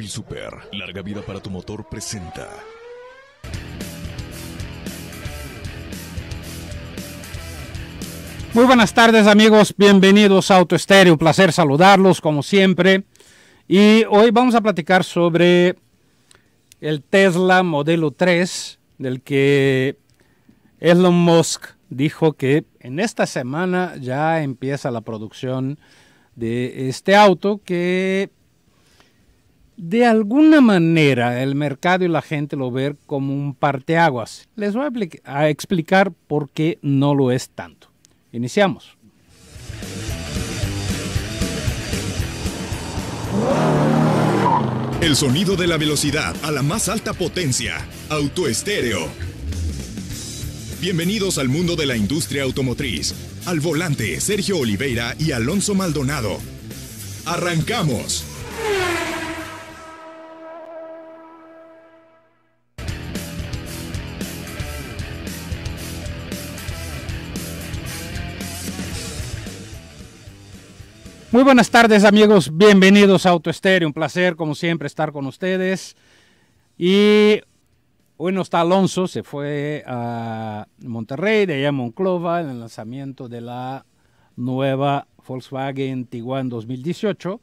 Super, larga vida para tu motor presenta. Muy buenas tardes amigos, bienvenidos a Auto Estéreo, un placer saludarlos como siempre. Y hoy vamos a platicar sobre el Tesla modelo 3, del que Elon Musk dijo que en esta semana ya empieza la producción de este auto que de alguna manera el mercado y la gente lo ven como un parteaguas. Les voy a explicar por qué no lo es tanto. Iniciamos. El sonido de la velocidad a la más alta potencia. Autoestéreo. Bienvenidos al mundo de la industria automotriz. Al volante, Sergio Oliveira y Alonso Maldonado. ¡Arrancamos! Muy buenas tardes amigos, bienvenidos a Auto Estéreo, un placer como siempre estar con ustedes. Y hoy no está Alonso, se fue a Monterrey, de allá a Monclova, en el lanzamiento de la nueva Volkswagen Tiguan 2018.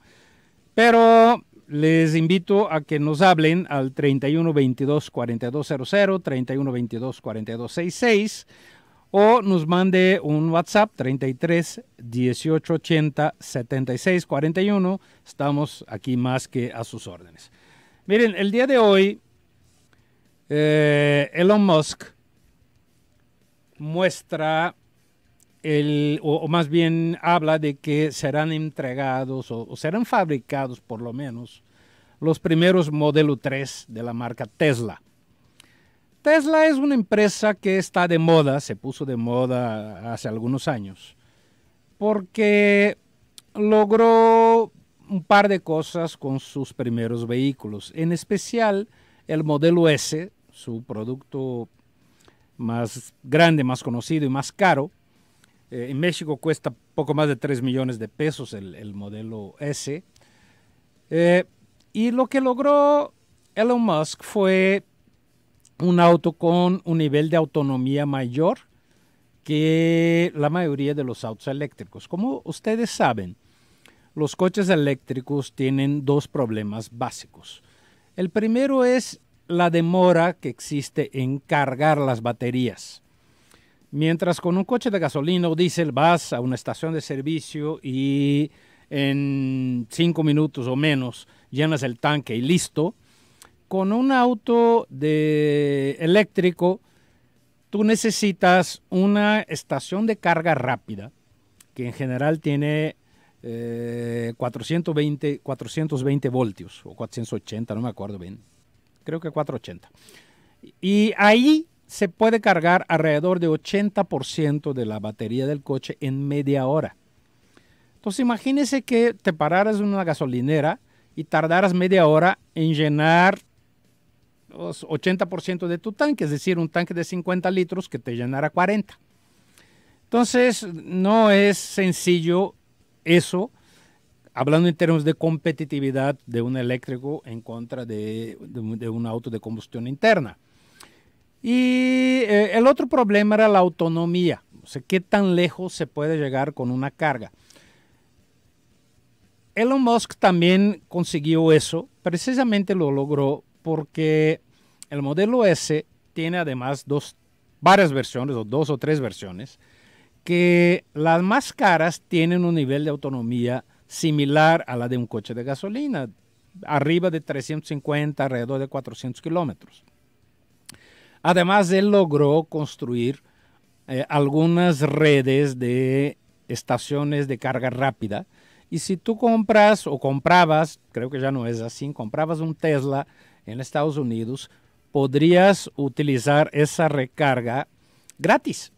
Pero les invito a que nos hablen al 31 22 4200, 31 22 4266 o nos mande un WhatsApp 33 18 80 76 41. Estamos aquí más que a sus órdenes. Miren, el día de hoy eh, Elon Musk muestra el, o, más bien habla de que serán entregados o, o, serán fabricados por lo menos los primeros modelo 3 de la marca Tesla. Tesla es una empresa que está de moda, se puso de moda hace algunos años, porque logró un par de cosas con sus primeros vehículos, en especial el modelo S, su producto más grande, más conocido y más caro. Eh, en México cuesta poco más de 3 millones de pesos el, modelo S. Eh, y lo que logró Elon Musk fue un auto con un nivel de autonomía mayor que la mayoría de los autos eléctricos. Como ustedes saben, los coches eléctricos tienen dos problemas básicos. El primero es la demora que existe en cargar las baterías. Mientras con un coche de gasolina o diésel vas a una estación de servicio y en cinco minutos o menos llenas el tanque y listo, con un auto de eléctrico, tú necesitas una estación de carga rápida, que en general tiene 420, eh, 420 voltios, o 480, no me acuerdo bien, creo que 480. Y ahí se puede cargar alrededor de 80% de la batería del coche en media hora. Entonces imagínese que te pararas en una gasolinera y tardaras media hora en llenar 80% de tu tanque, es decir, un tanque de 50 litros que te llenara 40. Entonces, no es sencillo eso, hablando en términos de competitividad de un eléctrico en contra de, un auto de combustión interna. Y eh, el otro problema era la autonomía, qué tan lejos se puede llegar con una carga. Elon Musk también consiguió eso, precisamente lo logró porque el modelo S tiene además dos, varias versiones, o dos o tres versiones, que las más caras tienen un nivel de autonomía similar a la de un coche de gasolina, arriba de 350, alrededor de 400 kilómetros. Además, él logró construir eh, algunas redes de estaciones de carga rápida. Y si tú compras o comprabas, creo que ya no es así, comprabas un Tesla en Estados Unidos, podrías utilizar esa recarga gratis.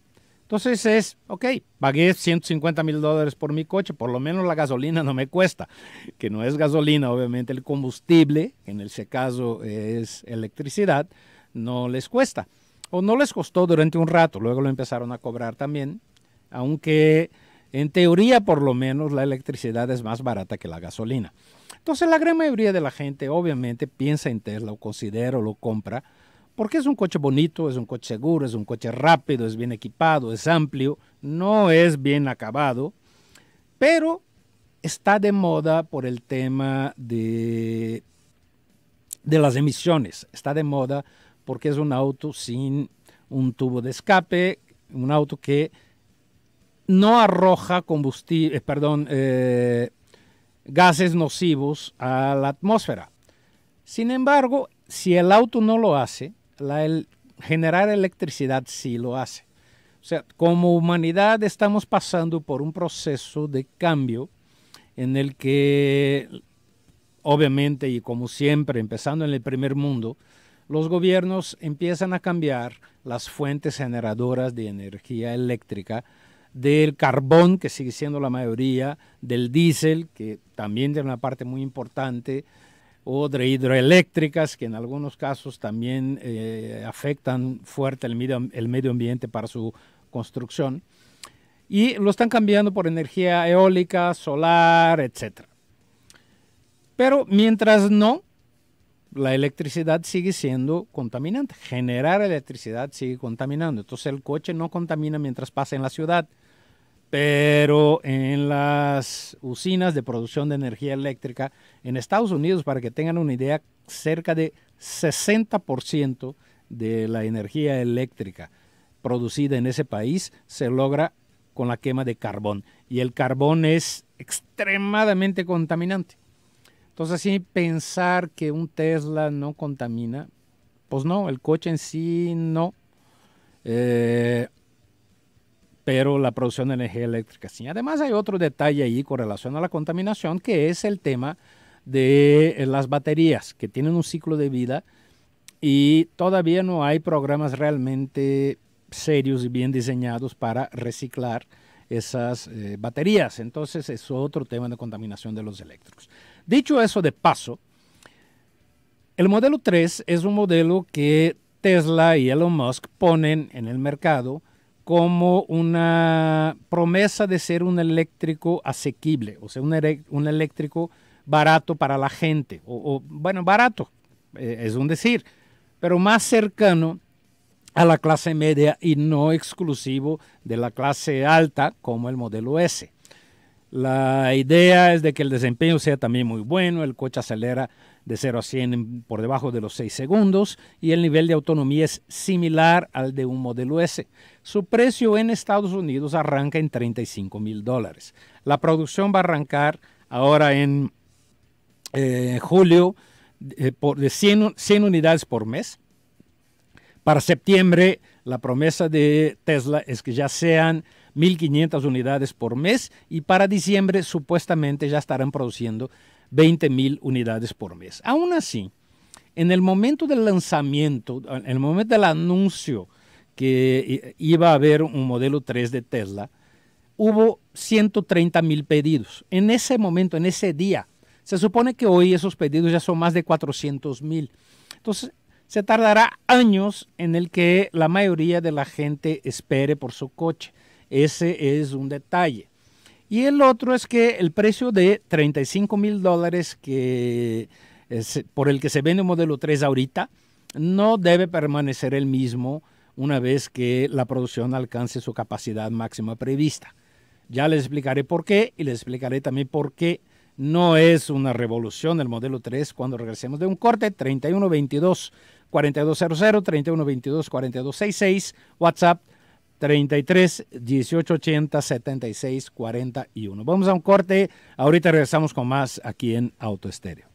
Entonces es, ok, pagué 150 mil dólares por mi coche, por lo menos la gasolina no me cuesta, que no es gasolina, obviamente el combustible, en ese caso es electricidad, no les cuesta. O no les costó durante un rato, luego lo empezaron a cobrar también, aunque en teoría por lo menos la electricidad es más barata que la gasolina. Entonces la gran mayoría de la gente obviamente piensa en Tesla, o considera o lo compra, porque es un coche bonito, es un coche seguro, es un coche rápido, es bien equipado, es amplio, no es bien acabado, pero está de moda por el tema de, de las emisiones, está de moda porque es un auto sin un tubo de escape, un auto que no arroja combustible, eh, perdón, eh, gases nocivos a la atmósfera. Sin embargo, si el auto no lo hace, la el generar electricidad sí lo hace. O sea, como humanidad estamos pasando por un proceso de cambio en el que, obviamente, y como siempre, empezando en el primer mundo, los gobiernos empiezan a cambiar las fuentes generadoras de energía eléctrica del carbón, que sigue siendo la mayoría, del diésel, que también tiene una parte muy importante, o de hidroeléctricas, que en algunos casos también eh, afectan fuerte el medio, el medio ambiente para su construcción. Y lo están cambiando por energía eólica, solar, etc. Pero mientras no, la electricidad sigue siendo contaminante. Generar electricidad sigue contaminando. Entonces el coche no contamina mientras pasa en la ciudad, pero en las usinas de producción de energía eléctrica en Estados Unidos, para que tengan una idea, cerca de 60% de la energía eléctrica producida en ese país se logra con la quema de carbón. Y el carbón es extremadamente contaminante. Entonces, así pensar que un Tesla no contamina, pues no, el coche en sí no. Eh, pero la producción de energía eléctrica sí. Además hay otro detalle ahí con relación a la contaminación, que es el tema de eh, las baterías, que tienen un ciclo de vida y todavía no hay programas realmente serios y bien diseñados para reciclar esas eh, baterías. Entonces es otro tema de contaminación de los eléctricos. Dicho eso de paso, el modelo 3 es un modelo que Tesla y Elon Musk ponen en el mercado como una promesa de ser un eléctrico asequible, o sea, un, eléctrico barato para la gente, o, bueno, barato, eh, es un decir, pero más cercano a la clase media y no exclusivo de la clase alta como el modelo S. La idea es de que el desempeño sea también muy bueno, el coche acelera de 0 a 100 por debajo de los 6 segundos y el nivel de autonomía es similar al de un modelo S. Su precio en Estados Unidos arranca en 35 mil dólares. La producción va a arrancar ahora en eh, julio eh, por, de 100, 100 unidades por mes. Para septiembre, la promesa de Tesla es que ya sean 1.500 unidades por mes y para diciembre supuestamente ya estarán produciendo 20.000 unidades por mes. Aún así, en el momento del lanzamiento, en el momento del anuncio que iba a haber un modelo 3 de Tesla, hubo 130,000 pedidos. En ese momento, en ese día, se supone que hoy esos pedidos ya son más de 400,000. Entonces, se tardará años en el que la mayoría de la gente espere por su coche. Ese es un detalle. Y el otro es que el precio de 35 mil dólares que eh, por el que se vende un modelo 3 ahorita no debe permanecer el mismo una vez que la producción alcance su capacidad máxima prevista. Ya les explicaré por qué y les explicaré también por qué no es una revolución el modelo 3 cuando regresemos de un corte 3122 4200 3122 4266 WhatsApp 33 18, 80, 76 41. Vamos a un corte, ahorita regresamos con más aquí en Auto Estéreo.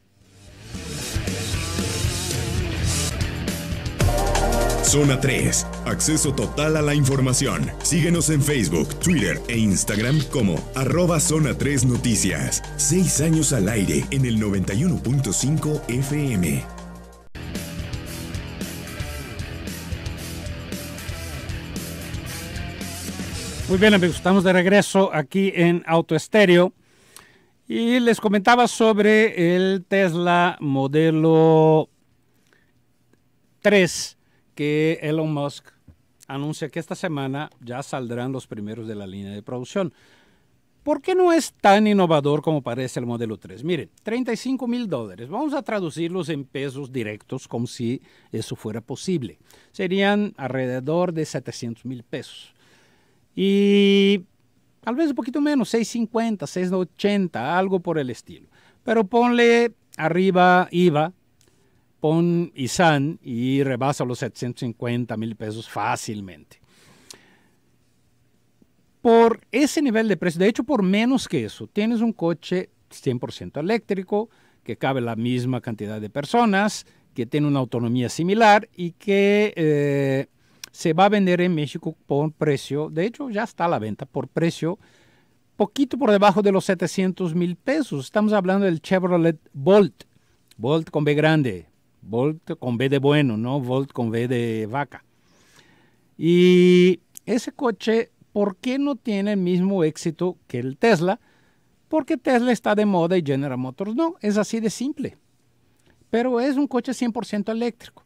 Zona 3. Acceso total a la información. Síguenos en Facebook, Twitter e Instagram como arroba Zona 3 Noticias. Seis años al aire en el 91.5 FM. Muy bien amigos, estamos de regreso aquí en Estéreo y les comentaba sobre el Tesla modelo 3 que Elon Musk anuncia que esta semana ya saldrán los primeros de la línea de producción. ¿Por qué no es tan innovador como parece el modelo 3? Miren, 35 mil dólares. Vamos a traducirlos en pesos directos como si eso fuera posible. Serían alrededor de 700 mil pesos. Y tal vez un poquito menos, 6.50, 6.80, algo por el estilo. Pero ponle arriba IVA, pon ISAN y rebasa los 750 mil pesos fácilmente. Por ese nivel de precio, de hecho por menos que eso, tienes un coche 100% eléctrico, que cabe la misma cantidad de personas, que tiene una autonomía similar y que eh, se va a vender en México por precio, de hecho ya está a la venta, por precio poquito por debajo de los 700 mil pesos. Estamos hablando del Chevrolet Bolt, Bolt con B grande, Bolt con B de bueno, no Bolt con B de vaca. Y ese coche, ¿por qué no tiene el mismo éxito que el Tesla? Porque Tesla está de moda y General Motors no, es así de simple. Pero es un coche 100% eléctrico.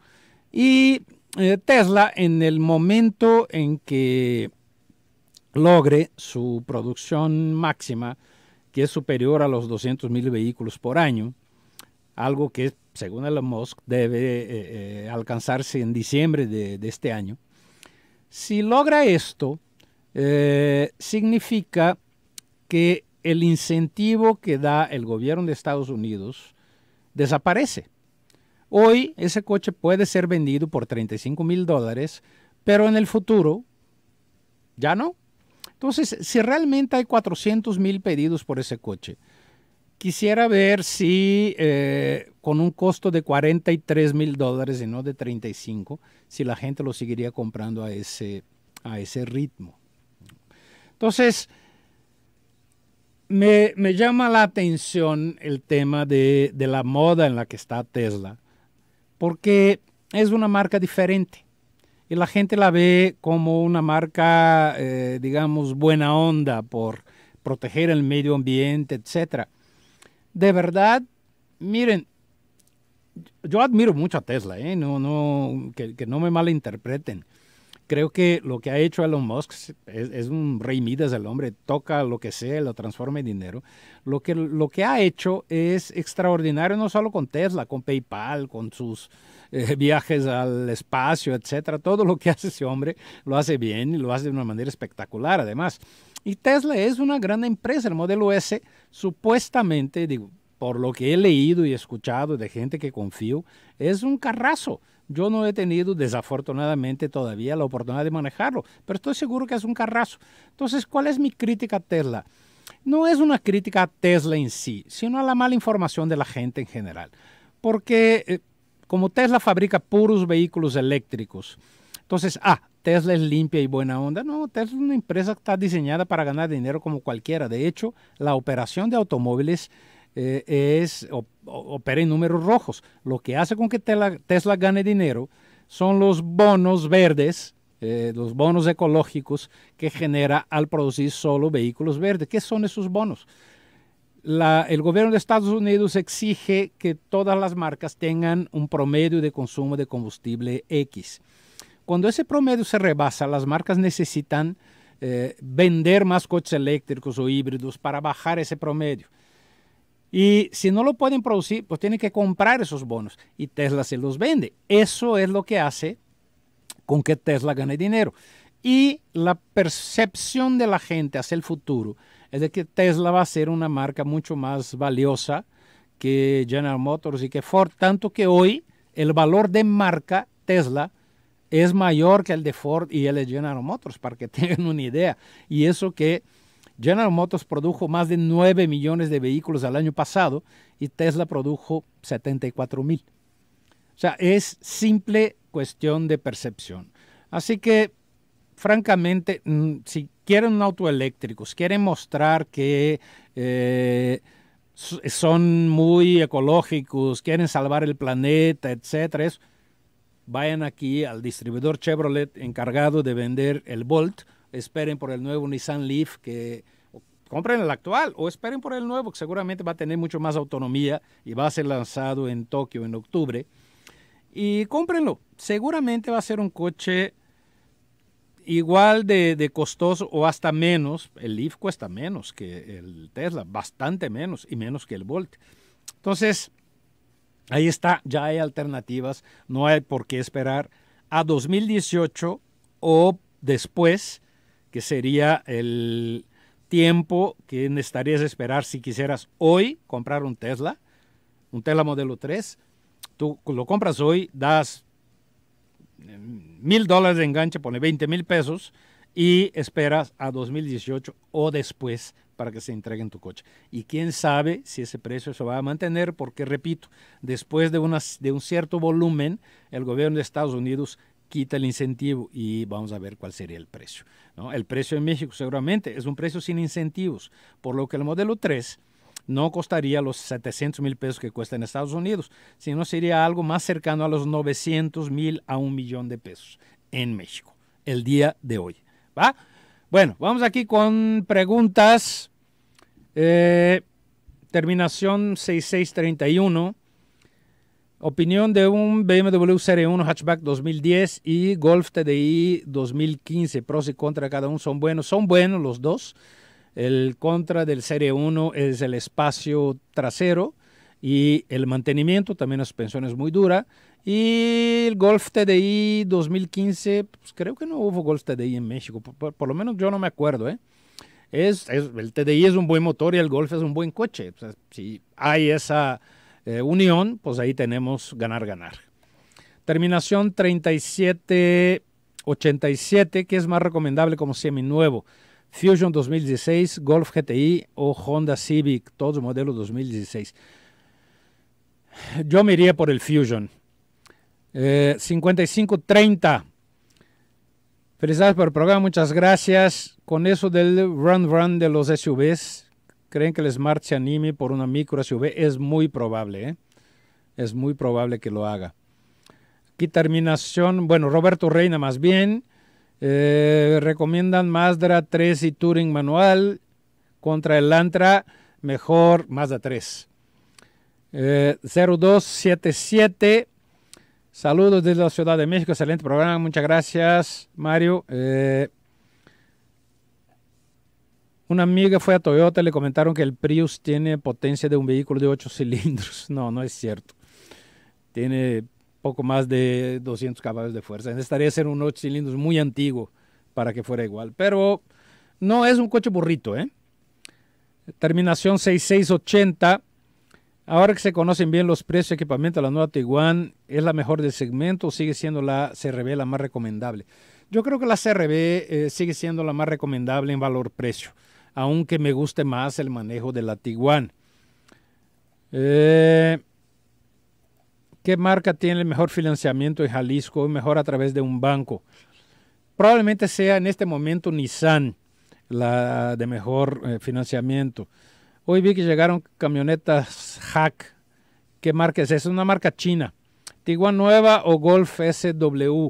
Y eh, Tesla en el momento en que logre su producción máxima, que es superior a los 200.000 vehículos por año, algo que según Elon Musk debe eh, eh, alcanzarse en diciembre de, este año. Si logra esto, significa que el incentivo que da el gobierno de Estados Unidos desaparece Hoy ese coche puede ser vendido por 35 mil dólares, pero en el futuro ya no. Entonces, si realmente hay 400 mil pedidos por ese coche, quisiera ver si eh, con un costo de 43 mil dólares y no de 35, si la gente lo seguiría comprando a ese, a ese ritmo. Entonces, me, llama la atención el tema de, la moda en la que está Tesla, porque es una marca diferente y la gente la ve como una marca, eh, digamos, buena onda por proteger el medio ambiente, etc. De verdad, miren, yo admiro mucho a Tesla, ¿eh? no, no, que no me malinterpreten creo que lo que ha hecho Elon Musk es, es, un rey Midas el hombre, toca lo que sea, lo transforma en dinero. Lo que, lo que ha hecho es extraordinario, no solo con Tesla, con PayPal, con sus eh, viajes al espacio, etcétera. Todo lo que hace ese hombre lo hace bien y lo hace de una manera espectacular, además. Y Tesla es una gran empresa, el modelo S supuestamente, por lo que he leído y escuchado de gente que confío, es un carrazo yo no he tenido, desafortunadamente, todavía la oportunidad de manejarlo, pero estoy seguro que es un carrazo. Entonces, ¿cuál es mi crítica a Tesla? No es una crítica a Tesla en sí, sino a la mala información de la gente en general. Porque eh, como Tesla fabrica puros vehículos eléctricos, entonces, ah, Tesla es limpia y buena onda. No, Tesla es una empresa que está diseñada para ganar dinero como cualquiera. De hecho, la operación de automóviles eh, es, opera en números rojos. Lo que hace con que Tesla, gane dinero son los bonos verdes, eh, los bonos ecológicos que genera al producir solo vehículos verdes. ¿Qué son esos bonos? el gobierno de Estados Unidos exige que todas las marcas tengan un promedio de consumo de combustible X. Cuando ese promedio se rebasa, las marcas necesitan eh, vender más coches eléctricos o híbridos para bajar ese promedio. Y si no lo pueden producir, pues tienen que comprar esos bonos y Tesla se los vende. Eso es lo que hace con que Tesla gane dinero. Y la percepción de la gente hacia el futuro es de que Tesla va a ser una marca mucho más valiosa que General Motors y que Ford, tanto que hoy el valor de marca Tesla es mayor que el de Ford y el de General Motors, para que tengan una idea. Y eso que General Motors produjo más de 9 millones de vehículos al año pasado y Tesla produjo 74 mil. O sea, es simple cuestión de percepción. Así que, francamente, mm, si quieren un auto eléctrico, quieren mostrar que eh, son muy ecológicos, quieren salvar el planeta, etcétera, vayan aquí al distribuidor Chevrolet encargado de vender el Volt esperen por el nuevo Nissan Leaf que compren el actual o esperen por el nuevo que seguramente va a tener mucho más autonomía y va a ser lanzado en Tokio en octubre. Y cómprenlo. Seguramente va a ser un coche igual de, de, costoso o hasta menos. El Leaf cuesta menos que el Tesla, bastante menos y menos que el Volt. Entonces, ahí está, ya hay alternativas, no hay por qué esperar a 2018 o después que sería el tiempo que necesitarías esperar si quisieras hoy comprar un Tesla, un Tesla modelo 3. Tú lo compras hoy, das mm, mil dólares de enganche, pone 20 mil pesos y esperas a 2018 o después para que se entregue en tu coche. Y quién sabe si ese precio se va a mantener, porque repito, después de, de un cierto volumen, el gobierno de Estados Unidos quita el incentivo y vamos a ver cuál sería el precio. El precio en México seguramente es un precio sin incentivos, por lo que el modelo 3 no costaría los 700 mil pesos que cuesta en Estados Unidos, sino sería algo más cercano a los 900 mil a un millón de pesos en México el día de hoy. ¿va? Bueno, vamos aquí con preguntas. Eh, terminación 6631 Opinión de un BMW Serie 1 Hatchback 2010 y Golf TDI 2015. Pros y contra cada uno son buenos. Son buenos los dos. El contra del Serie 1 es el espacio trasero y el mantenimiento. También la suspensión es muy dura. Y el Golf TDI 2015, pues creo que no hubo Golf TDI en México. Por, lo menos yo no me acuerdo. ¿eh? Es, el TDI es un buen motor y el Golf es un buen coche. si hay esa eh, Unión, pues ahí tenemos ganar, ganar. Terminación 3787, que es más recomendable como nuevo. Fusion 2016, Golf GTI o Honda Civic, todos modelos 2016. Yo me iría por el Fusion. Eh, 5530. Felicidades por el programa, muchas gracias. Con eso del run run de los SUVs, creen que el Smart se anime por una micro SUV, es muy probable, ¿eh? es muy probable que lo haga. Aquí terminación, bueno, Roberto Reina más bien, eh, recomiendan Mazda 3 y Touring manual contra el Antra, mejor Mazda 3. 0277, eh, saludos desde la Ciudad de México, excelente programa, muchas gracias Mario. Eh, una amiga fue a Toyota, y le comentaron que el Prius tiene potencia de un vehículo de 8 cilindros. No, no es cierto. Tiene poco más de 200 caballos de fuerza. Necesitaría ser un 8 cilindros muy antiguo para que fuera igual. Pero no es un coche burrito, ¿eh? Terminación 6680. Ahora que se conocen bien los precios y equipamiento, de la nueva Tiguan es la mejor del segmento, sigue siendo la CRB la más recomendable. Yo creo que la CRB eh, sigue siendo la más recomendable en valor-precio aunque me guste más el manejo de la Tiguan. Eh, ¿Qué marca tiene el mejor financiamiento en Jalisco? Mejor a través de un banco. Probablemente sea en este momento Nissan la de mejor eh, financiamiento. Hoy vi que llegaron camionetas Hack. ¿Qué marca es? Es una marca china. Tiguan Nueva o Golf SW.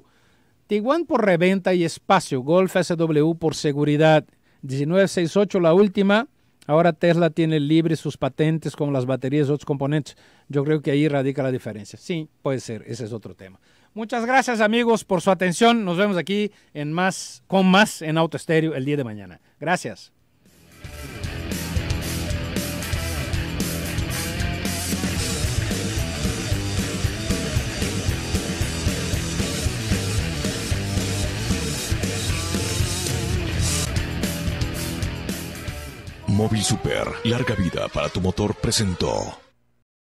Tiguan por reventa y espacio. Golf SW por seguridad. 1968, la última. Ahora Tesla tiene libre sus patentes con las baterías y otros componentes. Yo creo que ahí radica la diferencia. Sí, puede ser, ese es otro tema. Muchas gracias amigos por su atención. Nos vemos aquí en más, con más en Auto Estéreo el día de mañana. Gracias. Móvil Super, larga vida para tu motor presentó.